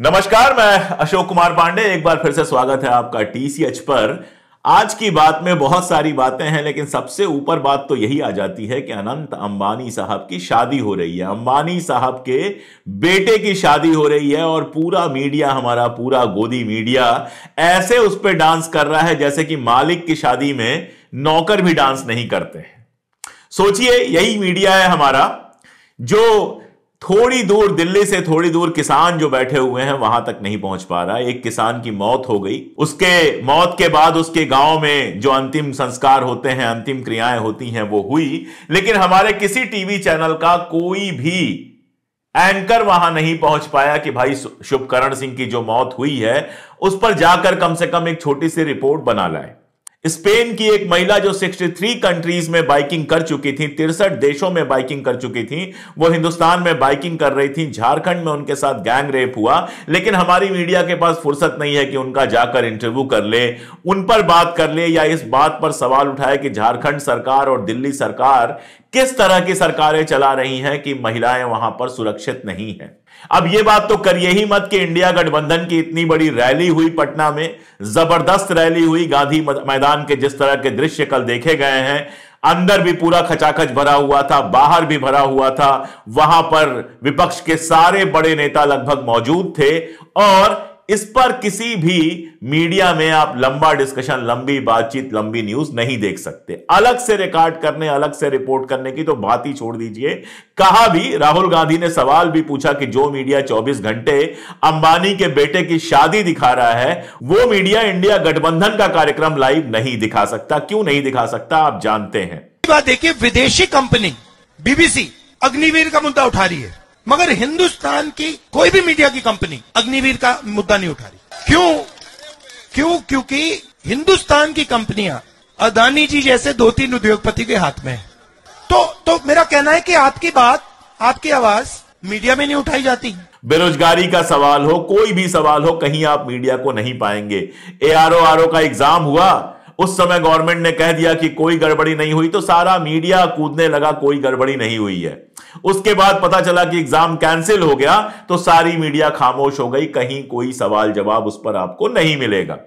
नमस्कार मैं अशोक कुमार पांडे एक बार फिर से स्वागत है आपका टीसीएच पर आज की बात में बहुत सारी बातें हैं लेकिन सबसे ऊपर बात तो यही आ जाती है कि अनंत अंबानी साहब की शादी हो रही है अंबानी साहब के बेटे की शादी हो रही है और पूरा मीडिया हमारा पूरा गोदी मीडिया ऐसे उस पर डांस कर रहा है जैसे कि मालिक की शादी में नौकर भी डांस नहीं करते सोचिए यही मीडिया है हमारा जो थोड़ी दूर दिल्ली से थोड़ी दूर किसान जो बैठे हुए हैं वहां तक नहीं पहुंच पा रहा एक किसान की मौत हो गई उसके मौत के बाद उसके गांव में जो अंतिम संस्कार होते हैं अंतिम क्रियाएं होती हैं वो हुई लेकिन हमारे किसी टीवी चैनल का कोई भी एंकर वहां नहीं पहुंच पाया कि भाई शुभकरण सिंह की जो मौत हुई है उस पर जाकर कम से कम एक छोटी सी रिपोर्ट बना लाए स्पेन की एक महिला जो 63 कंट्रीज में बाइकिंग कर चुकी थी तिरसठ देशों में बाइकिंग कर चुकी थी वो हिंदुस्तान में बाइकिंग कर रही थी झारखंड में उनके साथ गैंग रेप हुआ लेकिन हमारी मीडिया के पास फुर्सत नहीं है कि उनका जाकर इंटरव्यू कर ले उन पर बात कर ले या इस बात पर सवाल उठाए कि झारखंड सरकार और दिल्ली सरकार किस तरह की सरकारें चला रही हैं कि महिलाएं वहां पर सुरक्षित नहीं है अब यह बात तो करिए ही मत कि इंडिया गठबंधन की इतनी बड़ी रैली हुई पटना में जबरदस्त रैली हुई गांधी मैदान के जिस तरह के दृश्य कल देखे गए हैं अंदर भी पूरा खचाखच भरा हुआ था बाहर भी भरा हुआ था वहां पर विपक्ष के सारे बड़े नेता लगभग मौजूद थे और इस पर किसी भी मीडिया में आप लंबा डिस्कशन लंबी बातचीत लंबी न्यूज नहीं देख सकते अलग से रिकॉर्ड करने अलग से रिपोर्ट करने की तो बात ही छोड़ दीजिए कहा भी राहुल गांधी ने सवाल भी पूछा कि जो मीडिया 24 घंटे अंबानी के बेटे की शादी दिखा रहा है वो मीडिया इंडिया गठबंधन का कार्यक्रम लाइव नहीं दिखा सकता क्यों नहीं दिखा सकता आप जानते हैं देखिए विदेशी कंपनी बीबीसी अग्निवीर का मुद्दा उठा रही है मगर हिंदुस्तान की कोई भी मीडिया की कंपनी अग्निवीर का मुद्दा नहीं उठा रही क्यों क्यों क्योंकि हिंदुस्तान की कंपनियां अदानी जी जैसे दो तीन उद्योगपति के हाथ में है तो तो मेरा कहना है कि आपकी बात आपकी आवाज मीडिया में नहीं उठाई जाती बेरोजगारी का सवाल हो कोई भी सवाल हो कहीं आप मीडिया को नहीं पाएंगे ए आर का एग्जाम हुआ उस समय गवर्नमेंट ने कह दिया कि कोई गड़बड़ी नहीं हुई तो सारा मीडिया कूदने लगा कोई गड़बड़ी नहीं हुई है उसके बाद पता चला कि एग्जाम कैंसिल हो गया तो सारी मीडिया खामोश हो गई कहीं कोई सवाल जवाब उस पर आपको नहीं मिलेगा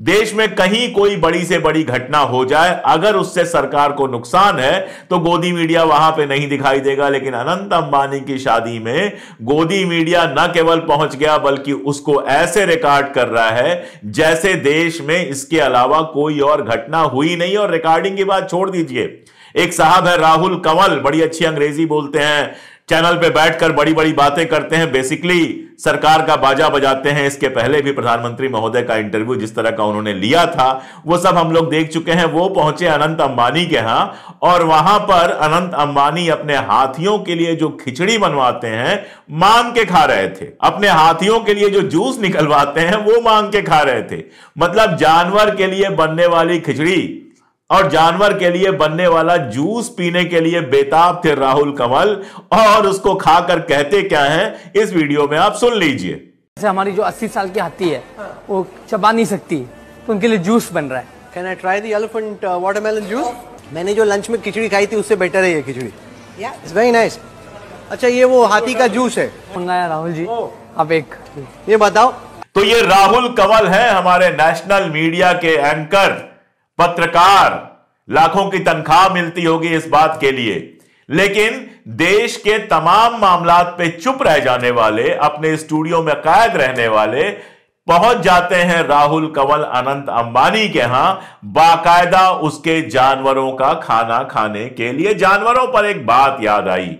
देश में कहीं कोई बड़ी से बड़ी घटना हो जाए अगर उससे सरकार को नुकसान है तो गोदी मीडिया वहां पे नहीं दिखाई देगा लेकिन अनंत अंबानी की शादी में गोदी मीडिया न केवल पहुंच गया बल्कि उसको ऐसे रिकॉर्ड कर रहा है जैसे देश में इसके अलावा कोई और घटना हुई नहीं और रिकॉर्डिंग की बात छोड़ दीजिए एक साहब है राहुल कंवल बड़ी अच्छी अंग्रेजी बोलते हैं चैनल पे बैठकर बड़ी बड़ी बातें करते हैं बेसिकली सरकार का बाजा बजाते हैं इसके पहले भी प्रधानमंत्री महोदय का इंटरव्यू जिस तरह का उन्होंने लिया था वो सब हम लोग देख चुके हैं वो पहुंचे अनंत अंबानी के यहां और वहां पर अनंत अंबानी अपने हाथियों के लिए जो खिचड़ी बनवाते हैं मांग के खा रहे थे अपने हाथियों के लिए जो जूस निकलवाते हैं वो मांग के खा रहे थे मतलब जानवर के लिए बनने वाली खिचड़ी और जानवर के लिए बनने वाला जूस पीने के लिए बेताब थे राहुल कंवल और उसको खाकर कहते क्या हैं इस वीडियो में आप सुन लीजिए जैसे हमारी जो 80 साल की हाथी है वो चबा नहीं सकती तो उनके लिए जूस बन रहा है can I try the elephant watermelon juice मैंने जो लंच में खिचड़ी खाई थी उससे बेटर है ये खिचड़ी इट्स वेरी नाइस अच्छा ये वो हाथी का जूस है मंगाया राहुल जी oh. आप एक ये बताओ तो ये राहुल कंवल है हमारे नेशनल मीडिया के एंकर पत्रकार लाखों की तनख्वाह मिलती होगी इस बात के लिए लेकिन देश के तमाम मामला पे चुप रह जाने वाले अपने स्टूडियो में कैद रहने वाले पहुंच जाते हैं राहुल कंवल अनंत अंबानी के यहां बाकायदा उसके जानवरों का खाना खाने के लिए जानवरों पर एक बात याद आई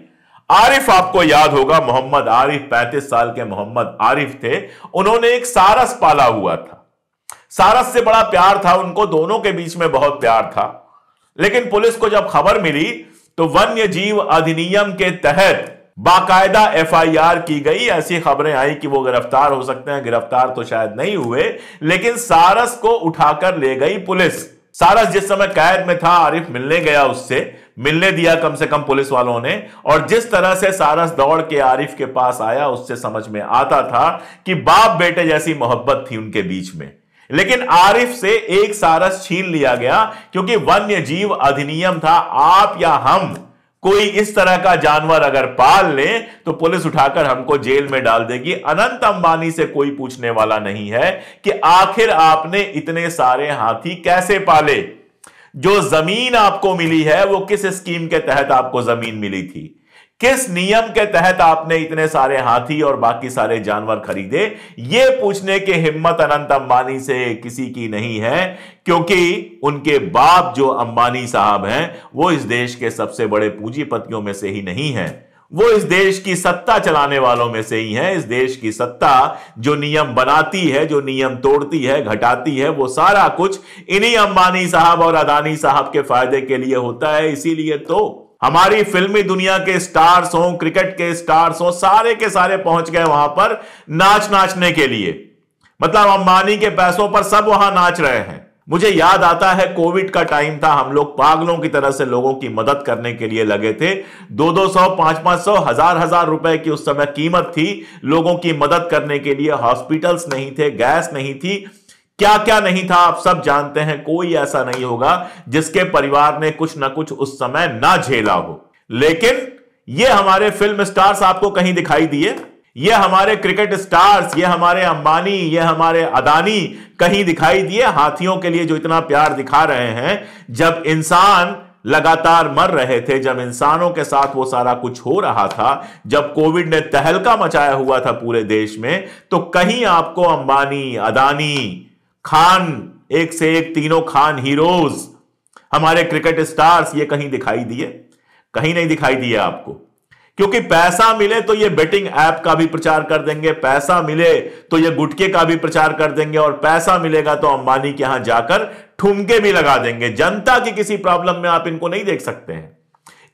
आरिफ आपको याद होगा मोहम्मद आरिफ 35 साल के मोहम्मद आरिफ थे उन्होंने एक सारस पाला हुआ था सारस से बड़ा प्यार था उनको दोनों के बीच में बहुत प्यार था लेकिन पुलिस को जब खबर मिली तो वन्य जीव अधिनियम के तहत बाकायदा एफआईआर की गई ऐसी खबरें आई कि वो गिरफ्तार हो सकते हैं गिरफ्तार तो शायद नहीं हुए लेकिन सारस को उठाकर ले गई पुलिस सारस जिस समय कैद में था आरिफ मिलने गया उससे मिलने दिया कम से कम पुलिस वालों ने और जिस तरह से सारस दौड़ के आरिफ के पास आया उससे समझ में आता था कि बाप बेटे जैसी मोहब्बत थी उनके बीच में लेकिन आरिफ से एक सारस छीन लिया गया क्योंकि वन्य जीव अधिनियम था आप या हम कोई इस तरह का जानवर अगर पाल ले तो पुलिस उठाकर हमको जेल में डाल देगी अनंत अंबानी से कोई पूछने वाला नहीं है कि आखिर आपने इतने सारे हाथी कैसे पाले जो जमीन आपको मिली है वो किस स्कीम के तहत आपको जमीन मिली थी किस नियम के तहत आपने इतने सारे हाथी और बाकी सारे जानवर खरीदे ये पूछने की हिम्मत अनंत अंबानी से किसी की नहीं है क्योंकि उनके बाप जो अंबानी साहब हैं वो इस देश के सबसे बड़े पूंजीपतियों में से ही नहीं है वो इस देश की सत्ता चलाने वालों में से ही है इस देश की सत्ता जो नियम बनाती है जो नियम तोड़ती है घटाती है वो सारा कुछ इन्हीं अंबानी साहब और अदानी साहब के फायदे के लिए होता है इसीलिए तो हमारी फिल्मी दुनिया के स्टार्स हों क्रिकेट के स्टार्स हों सारे के सारे पहुंच गए वहां पर नाच नाचने के लिए मतलब अंबानी के पैसों पर सब वहां नाच रहे हैं मुझे याद आता है कोविड का टाइम था हम लोग पागलों की तरह से लोगों की मदद करने के लिए लगे थे दो दो सौ पांच पांच सौ हजार हजार रुपए की उस समय कीमत थी लोगों की मदद करने के लिए हॉस्पिटल्स नहीं थे गैस नहीं थी क्या क्या नहीं था आप सब जानते हैं कोई ऐसा नहीं होगा जिसके परिवार ने कुछ ना कुछ उस समय ना झेला हो लेकिन ये हमारे फिल्म स्टार्स आपको कहीं दिखाई दिए ये हमारे क्रिकेट स्टार्स ये हमारे अंबानी ये हमारे अदानी कहीं दिखाई दिए हाथियों के लिए जो इतना प्यार दिखा रहे हैं जब इंसान लगातार मर रहे थे जब इंसानों के साथ वो सारा कुछ हो रहा था जब कोविड ने तहलका मचाया हुआ था पूरे देश में तो कहीं आपको अंबानी अदानी खान एक से एक तीनों खान हीरोज हमारे क्रिकेट स्टार्स ये कहीं दिखाई दिए कहीं नहीं दिखाई दिए आपको क्योंकि पैसा मिले तो ये बेटिंग ऐप का भी प्रचार कर देंगे पैसा मिले तो ये गुटके का भी प्रचार कर देंगे और पैसा मिलेगा तो अंबानी के यहां जाकर ठुमके भी लगा देंगे जनता की किसी प्रॉब्लम में आप इनको नहीं देख सकते हैं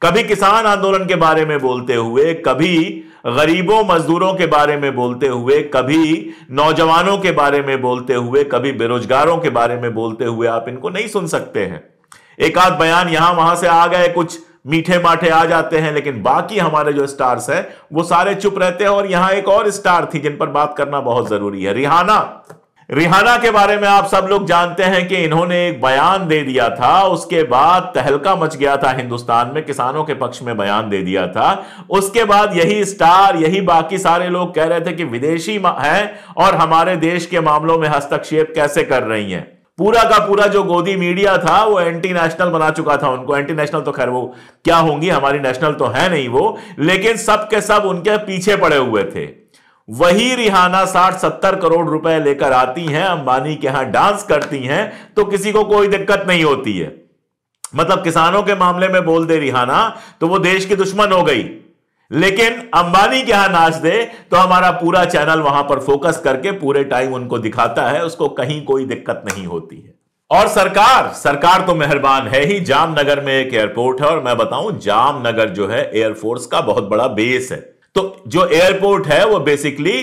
कभी किसान आंदोलन के बारे में बोलते हुए कभी गरीबों मजदूरों के बारे में बोलते हुए कभी नौजवानों के बारे में बोलते हुए कभी बेरोजगारों के बारे में बोलते हुए आप इनको नहीं सुन सकते हैं एक आध बयान यहां वहां से आ गए कुछ मीठे माठे आ जाते हैं लेकिन बाकी हमारे जो स्टार्स हैं वो सारे चुप रहते हैं और यहां एक और स्टार थी जिन पर बात करना बहुत जरूरी है रिहाना रिहाना के बारे में आप सब लोग जानते हैं कि इन्होंने एक बयान दे दिया था उसके बाद तहलका मच गया था हिंदुस्तान में किसानों के पक्ष में बयान दे दिया था उसके बाद यही स्टार यही बाकी सारे लोग कह रहे थे कि विदेशी हैं और हमारे देश के मामलों में हस्तक्षेप कैसे कर रही हैं पूरा का पूरा जो गोदी मीडिया था वो एंटी नेशनल बना चुका था उनको एंटी नेशनल तो खैर वो क्या होंगी हमारी नेशनल तो है नहीं वो लेकिन सब के सब उनके पीछे पड़े हुए थे वही रिहाना साठ सत्तर करोड़ रुपए लेकर आती हैं अंबानी के यहां डांस करती हैं तो किसी को कोई दिक्कत नहीं होती है मतलब किसानों के मामले में बोल दे रिहाना तो वो देश की दुश्मन हो गई लेकिन अंबानी के यहां नाच दे तो हमारा पूरा चैनल वहां पर फोकस करके पूरे टाइम उनको दिखाता है उसको कहीं कोई दिक्कत नहीं होती है और सरकार सरकार तो मेहरबान है ही जामनगर में एक एयरपोर्ट है और मैं बताऊं जामनगर जो है एयरफोर्स का बहुत बड़ा बेस है तो जो एयरपोर्ट है वो बेसिकली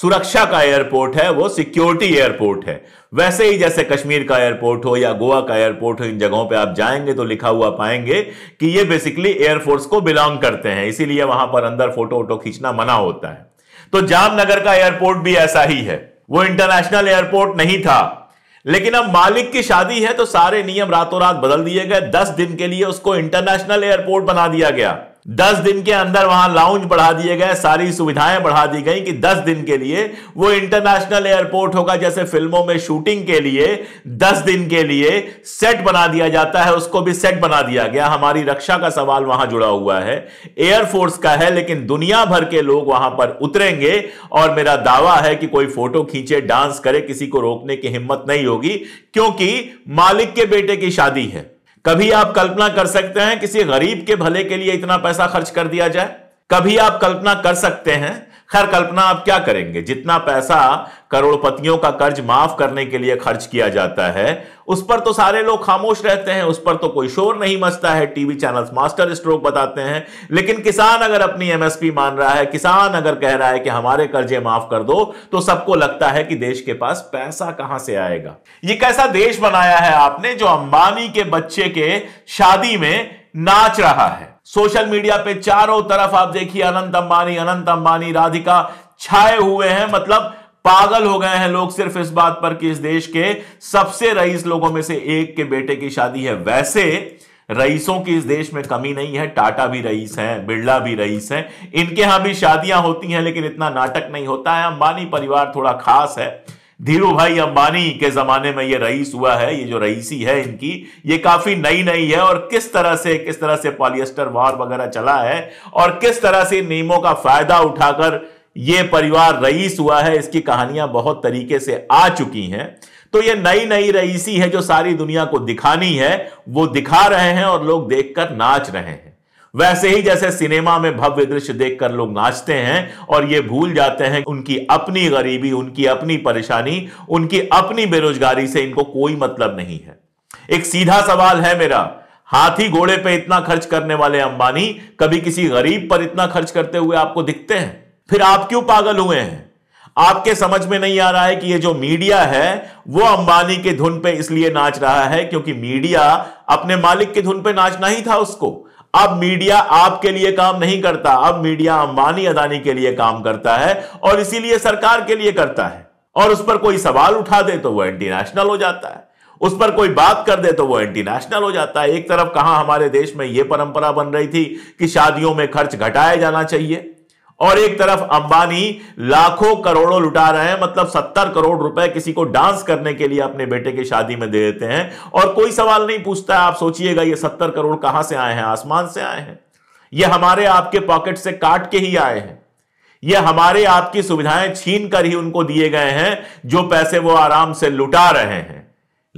सुरक्षा का एयरपोर्ट है वो सिक्योरिटी एयरपोर्ट है वैसे ही जैसे कश्मीर का एयरपोर्ट हो या गोवा का एयरपोर्ट हो इन जगहों पे आप जाएंगे तो लिखा हुआ पाएंगे कि ये बेसिकली एयरफोर्स को बिलोंग करते हैं इसीलिए वहां पर अंदर फोटो वोटो खींचना मना होता है तो जामनगर का एयरपोर्ट भी ऐसा ही है वो इंटरनेशनल एयरपोर्ट नहीं था लेकिन अब मालिक की शादी है तो सारे नियम रातों रात बदल दिए गए दस दिन के लिए उसको इंटरनेशनल एयरपोर्ट बना दिया गया दस दिन के अंदर वहां लाउंज बढ़ा दिए गए सारी सुविधाएं बढ़ा दी गई कि दस दिन के लिए वो इंटरनेशनल एयरपोर्ट होगा जैसे फिल्मों में शूटिंग के लिए दस दिन के लिए सेट बना दिया जाता है उसको भी सेट बना दिया गया हमारी रक्षा का सवाल वहां जुड़ा हुआ है एयरफोर्स का है लेकिन दुनिया भर के लोग वहां पर उतरेंगे और मेरा दावा है कि कोई फोटो खींचे डांस करे किसी को रोकने की हिम्मत नहीं होगी क्योंकि मालिक के बेटे की शादी है कभी आप कल्पना कर सकते हैं किसी गरीब के भले के लिए इतना पैसा खर्च कर दिया जाए कभी आप कल्पना कर सकते हैं खैर कल्पना आप क्या करेंगे जितना पैसा करोड़पतियों का कर्ज माफ करने के लिए खर्च किया जाता है उस पर तो सारे लोग खामोश रहते हैं उस पर तो कोई शोर नहीं मचता है टीवी चैनल्स मास्टर स्ट्रोक बताते हैं लेकिन किसान अगर अपनी एमएसपी मान रहा है किसान अगर कह रहा है कि हमारे कर्जे माफ कर दो तो सबको लगता है कि देश के पास पैसा कहां से आएगा ये कैसा देश बनाया है आपने जो अंबानी के बच्चे के शादी में नाच रहा है सोशल मीडिया पे चारों तरफ आप देखिए अनंत अंबानी अनंत अंबानी राधिका छाए हुए हैं मतलब पागल हो गए हैं लोग सिर्फ इस बात पर कि इस देश के सबसे रईस लोगों में से एक के बेटे की शादी है वैसे रईसों की इस देश में कमी नहीं है टाटा भी रईस हैं बिरला भी रईस हैं इनके यहां भी शादियां होती हैं लेकिन इतना नाटक नहीं होता है अंबानी परिवार थोड़ा खास है धीरू भाई अंबानी के जमाने में ये रईस हुआ है ये जो रईसी है इनकी ये काफी नई नई है और किस तरह से किस तरह से पॉलिएस्टर वार वगैरह चला है और किस तरह से नियमों का फायदा उठाकर ये परिवार रईस हुआ है इसकी कहानियां बहुत तरीके से आ चुकी हैं तो ये नई नई रईसी है जो सारी दुनिया को दिखानी है वो दिखा रहे हैं और लोग देखकर नाच रहे हैं वैसे ही जैसे सिनेमा में भव्य दृश्य देखकर लोग नाचते हैं और ये भूल जाते हैं उनकी अपनी गरीबी उनकी अपनी परेशानी उनकी अपनी बेरोजगारी से इनको कोई मतलब नहीं है एक सीधा सवाल है मेरा हाथी घोड़े पे इतना खर्च करने वाले अंबानी कभी किसी गरीब पर इतना खर्च करते हुए आपको दिखते हैं फिर आप क्यों पागल हुए हैं आपके समझ में नहीं आ रहा है कि ये जो मीडिया है वो अंबानी के धुन पे इसलिए नाच रहा है क्योंकि मीडिया अपने मालिक के धुन पे नाचना ही था उसको अब मीडिया आपके लिए काम नहीं करता अब मीडिया अंबानी अदानी के लिए काम करता है और इसीलिए सरकार के लिए करता है और उस पर कोई सवाल उठा दे तो वो एंटी नेशनल हो जाता है उस पर कोई बात कर दे तो वो एंटी नेशनल हो जाता है एक तरफ कहां हमारे देश में यह परंपरा बन रही थी कि शादियों में खर्च घटाया जाना चाहिए और एक तरफ अंबानी लाखों करोड़ों लुटा रहे हैं मतलब सत्तर करोड़ रुपए किसी को डांस करने के लिए अपने बेटे की शादी में दे देते हैं और कोई सवाल नहीं पूछता है आप सोचिएगा ये सत्तर करोड़ कहां से आए हैं आसमान से आए हैं ये हमारे आपके पॉकेट से काट के ही आए हैं ये हमारे आपकी सुविधाएं छीन कर ही उनको दिए गए हैं जो पैसे वो आराम से लुटा रहे हैं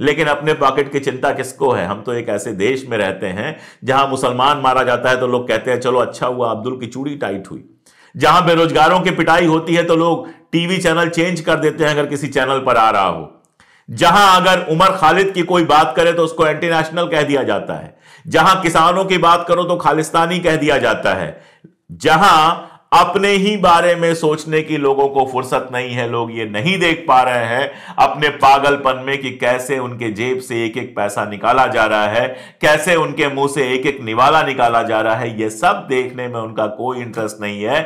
लेकिन अपने पॉकेट की चिंता किसको है हम तो एक ऐसे देश में रहते हैं जहां मुसलमान मारा जाता है तो लोग कहते हैं चलो अच्छा हुआ अब्दुल की चूड़ी टाइट हुई जहां बेरोजगारों की पिटाई होती है तो लोग टीवी चैनल चेंज कर देते हैं अगर किसी चैनल पर आ रहा हो जहां अगर उमर खालिद की कोई बात करे तो उसको एंटीनेशनल कह दिया जाता है जहां किसानों की बात करो तो खालिस्तानी कह दिया जाता है जहां अपने ही बारे में सोचने की लोगों को फुर्सत नहीं है लोग ये नहीं देख पा रहे हैं अपने पागलपन में कि कैसे उनके जेब से एक एक पैसा निकाला जा रहा है कैसे उनके मुंह से एक एक निवाला निकाला जा रहा है यह सब देखने में उनका कोई इंटरेस्ट नहीं है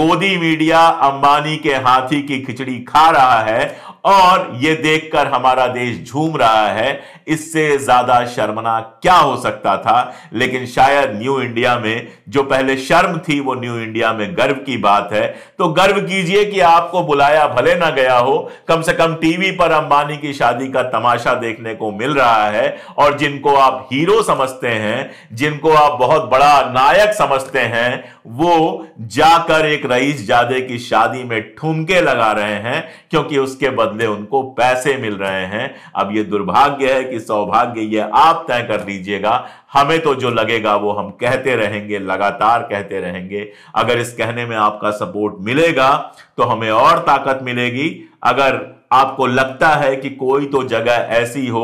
गोदी मीडिया अंबानी के हाथी की खिचड़ी खा रहा है और ये देखकर हमारा देश झूम रहा है इससे ज्यादा शर्मना क्या हो सकता था लेकिन शायद न्यू इंडिया में जो पहले शर्म थी वो न्यू इंडिया में गर्व की बात है तो गर्व कीजिए कि आपको बुलाया भले ना गया हो कम से कम टीवी पर अंबानी की शादी का तमाशा देखने को मिल रहा है और जिनको आप हीरो समझते हैं जिनको आप बहुत बड़ा नायक समझते हैं वो जाकर एक रईस जादे की शादी में ठुमके लगा रहे हैं क्योंकि उसके बदले उनको पैसे मिल रहे हैं अब ये दुर्भाग्य है कि सौभाग्य ये आप तय कर लीजिएगा हमें तो जो लगेगा वो हम कहते रहेंगे लगातार कहते रहेंगे अगर इस कहने में आपका सपोर्ट मिलेगा तो हमें और ताकत मिलेगी अगर आपको लगता है कि कोई तो जगह ऐसी हो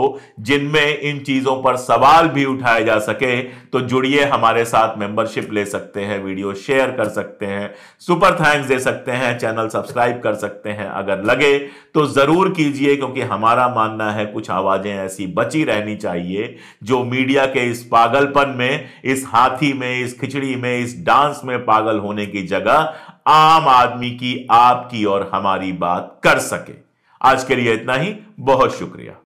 जिनमें इन चीजों पर सवाल भी उठाए जा सके तो जुड़िए हमारे साथ मेंबरशिप ले सकते हैं वीडियो शेयर कर सकते हैं सुपर थैंक्स दे सकते हैं चैनल सब्सक्राइब कर सकते हैं अगर लगे तो जरूर कीजिए क्योंकि हमारा मानना है कुछ आवाजें ऐसी बची रहनी चाहिए जो मीडिया के इस पागलपन में इस हाथी में इस खिचड़ी में इस डांस में पागल होने की जगह आम आदमी की आपकी और हमारी बात कर सके आज के लिए इतना ही बहुत शुक्रिया